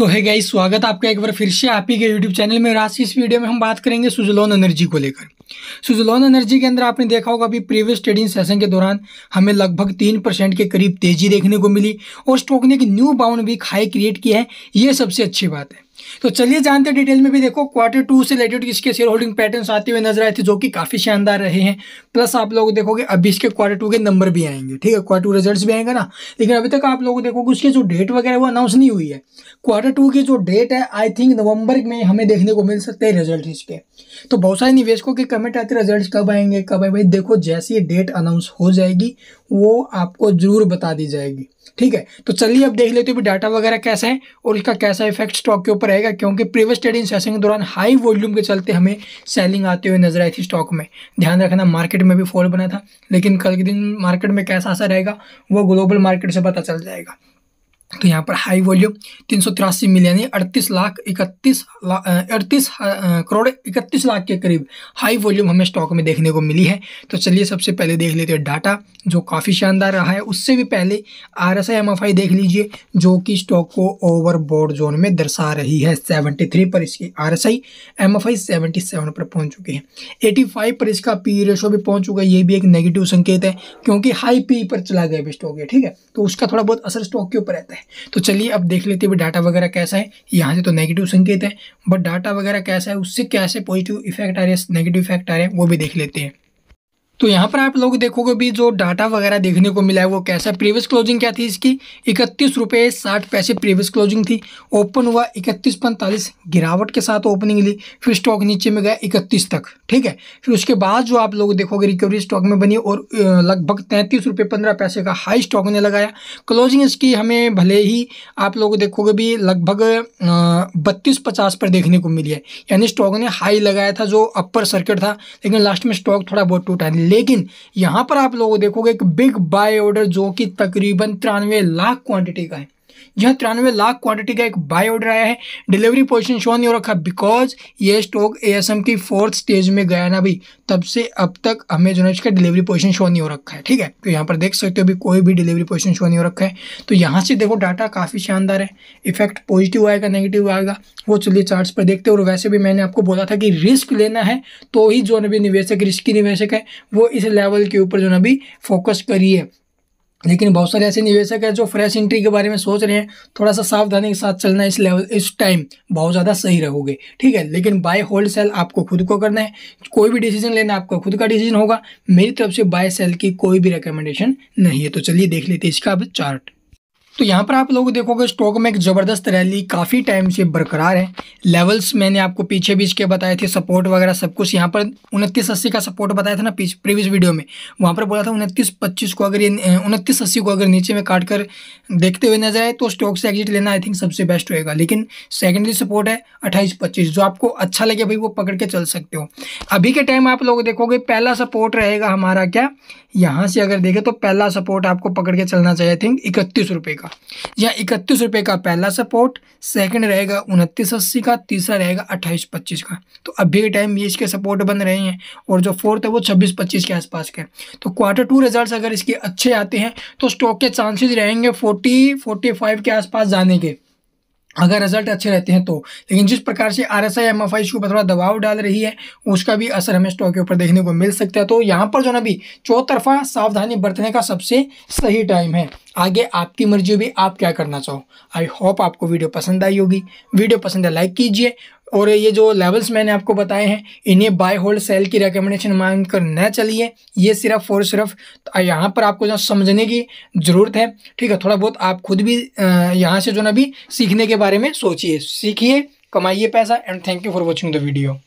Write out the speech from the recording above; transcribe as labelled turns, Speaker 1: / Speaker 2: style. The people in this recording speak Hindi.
Speaker 1: सो है गाइस स्वागत आपका एक बार फिर से आप ही के यूट्यूब चैनल में आज की इस वीडियो में हम बात करेंगे सुजलोन एनर्जी को लेकर सुजलॉन एनर्जी के अंदर आपने देखा होगा अभी प्रीवियस ट्रेडिंग सेशन के दौरान हमें लगभग तीन परसेंट के करीब तेजी देखने को मिली और स्टॉक ने एक new bound week high create किया है ये सबसे अच्छी बात है तो चलिए जानते हैं डिटेल में भी देखो क्वार्टर टू से रिलेटेड इसके शेयर होल्डिंग पैटर्न आते हुए नजर आए थे जो कि काफ़ी शानदार रहे हैं प्लस आप लोग देखोगे अभी इसके क्वार्टर टू के नंबर भी आएंगे ठीक है क्वार्टर टू रिजल्ट भी आएंगे ना लेकिन अभी तक आप लोग देखोगे उसके जो डेट वगैरह वो अनाउंस नहीं हुई है क्वार्टर टू की जो डेट है आई थिंक नवंबर में हमें देखने को मिल सकते हैं रिजल्ट इसके तो बहुत सारे निवेशकों के कमेंट आते रिजल्ट कब आएंगे कब आए भाई देखो जैसी डेट अनाउंस हो जाएगी वो आपको जरूर बता दी जाएगी ठीक है तो चलिए अब देख लेते हो डाटा वगैरह कैसा है और इसका कैसा इफेक्ट स्टॉक के ऊपर रहेगा क्योंकि प्रीवियस ट्रेडिंग सेशन के दौरान हाई वॉल्यूम के चलते हमें सेलिंग आते हुए नजर आई थी स्टॉक में ध्यान रखना मार्केट में भी फॉल बना था लेकिन कल के दिन मार्केट में कैसा असर रहेगा वो ग्लोबल मार्केट से पता चल जाएगा तो यहाँ पर हाई वॉल्यूम तीन सौ तिरासी मिलियन यानी अड़तीस लाख इकतीस अड़तीस करोड़ इकतीस लाख के करीब हाई वॉल्यूम हमें स्टॉक में देखने को मिली है तो चलिए सबसे पहले देख लेते हैं डाटा जो काफ़ी शानदार रहा है उससे भी पहले R S I M F I देख लीजिए जो कि स्टॉक को ओवरबोर्ड जोन में दर्शा रही है सेवेंटी थ्री पर इसकी R S I M F I seventy seven पर पहुँच चुके हैं एटी फाइव पर इसका पी रेशो भी पहुँच चुका है ये भी एक नेगेटिव संकेत है क्योंकि हाई पी पर चला गया भी स्टॉक है ठीक है तो उसका थोड़ा बहुत असर स्टॉक के ऊपर रहता है है तो चलिए अब देख लेते हैं डाटा वगैरह कैसा है यहाँ से तो नेगेटिव संकेत है बट डाटा वगैरह कैसा है उससे कैसे पॉजिटिव इफेक्ट आ रहे हैं नेगेटिव इफेक्ट आ रहे हैं वो भी देख लेते हैं तो यहाँ पर आप लोग देखोगे भी जो डाटा वगैरह देखने को मिला है वो कैसा प्रीवियस क्लोजिंग क्या थी इसकी इकतीस रुपये साठ पैसे प्रीवियस क्लोजिंग थी ओपन हुआ इकतीस पैंतालीस गिरावट के साथ ओपनिंग ली फिर स्टॉक नीचे में गया इकतीस तक ठीक है फिर उसके बाद जो आप लोग देखोगे रिकवरी स्टॉक में बनी और लगभग तैंतीस रुपये पंद्रह पैसे का हाई स्टॉक ने लगाया क्लोजिंग इसकी हमें भले ही आप लोग देखोगे भी लगभग बत्तीस पचास पर देखने को मिली है यानी स्टॉक ने हाई लगाया था जो अपर सर्किट था लेकिन लास्ट में स्टॉक थोड़ा बहुत टूटा लेकिन यहाँ पर आप लोग देखोगे एक बिग बाय ऑर्डर जो कि तकरीबन तिरानवे लाख क्वांटिटी का है यहाँ तिरानवे लाख क्वांटिटी का एक बाय ऑर्डर आया है डिलीवरी पोजिशन शो नहीं हो रखा बिकॉज ये स्टॉक ए की फोर्थ स्टेज में गया ना भाई तब से अब तक हमें जो है इसका डिलीवरी पोजिशन शो नहीं हो रखा है ठीक है तो यहाँ पर देख सकते हो अभी कोई भी डिलीवरी पोजिशन शो नहीं हो रखा है तो यहाँ से देखो डाटा काफ़ी शानदार है इफेक्ट पॉजिटिव आएगा नेगेटिव आएगा वो चलिए चार्ट्स पर देखते हो और वैसे भी मैंने आपको बोला था कि रिस्क लेना है तो ही जो अभी निवेशक रिस्की निवेशक है वो इस लेवल के ऊपर जो अभी फोकस करिए लेकिन बहुत सारे ऐसे निवेशक हैं जो फ्रेश एंट्री के बारे में सोच रहे हैं थोड़ा सा सावधानी के साथ चलना इस लेवल इस टाइम बहुत ज़्यादा सही रहोगे ठीक है लेकिन बाय होल्ड सेल आपको खुद को करना है कोई भी डिसीजन लेना आपका खुद का डिसीजन होगा मेरी तरफ से बाय सेल की कोई भी रिकमेंडेशन नहीं है तो चलिए देख लेते इसका अब चार्ट तो यहाँ पर आप लोग देखोगे स्टॉक में एक ज़बरदस्त रैली काफ़ी टाइम से बरकरार है लेवल्स मैंने आपको पीछे भी इसके बताए थे सपोर्ट वगैरह सब कुछ यहाँ पर उनतीस अस्सी का सपोर्ट बताया था ना प्रीवियस वीडियो में वहाँ पर बोला था उनतीस पच्चीस को अगर ये उनतीस अस्सी को अगर नीचे में काट कर देखते हुए नजर आए तो स्टॉक से एग्जिट लेना आई थिंक सबसे बेस्ट होएगा लेकिन सेकेंडरी सपोर्ट है अट्ठाईस पच्चीस जो आपको अच्छा लगे भाई वो पकड़ के चल सकते हो अभी के टाइम आप लोग देखोगे पहला सपोर्ट रहेगा हमारा क्या यहाँ से अगर देखें तो पहला सपोर्ट आपको पकड़ के चलना चाहिए आई थिंक इकतीस रुपये का यहाँ इकतीस रुपये का पहला सपोर्ट सेकंड रहेगा उनतीस अस्सी का तीसरा रहेगा अट्ठाईस पच्चीस का तो अभी के टाइम ये इसके सपोर्ट बन रहे हैं और जो फोर्थ है वो छब्बीस पच्चीस के आसपास के तो क्वार्टर टू रिजल्ट अगर इसके अच्छे आते हैं तो स्टॉक के चांसेज रहेंगे फोर्टी फोर्टी फाइव के आसपास जाने के अगर रिजल्ट अच्छे रहते हैं तो लेकिन जिस प्रकार से R S I M F I ऊपर थोड़ा दबाव डाल रही है उसका भी असर हमें स्टॉक के ऊपर देखने को मिल सकता है तो यहाँ पर जो ना भी चौतरफा सावधानी बरतने का सबसे सही टाइम है आगे आपकी मर्जी भी आप क्या करना चाहो आई होप आपको वीडियो पसंद आई होगी वीडियो पसंद है लाइक कीजिए और ये जो लेवल्स मैंने आपको बताए हैं इन्हें बाय होल्ड सेल की रिकमेंडेशन मांग कर न चलिए ये सिर्फ और सिर्फ तो यहाँ पर आपको जो समझने की ज़रूरत है ठीक है थोड़ा बहुत आप खुद भी यहाँ से जो ना भी सीखने के बारे में सोचिए सीखिए कमाइए पैसा and thank you for watching the video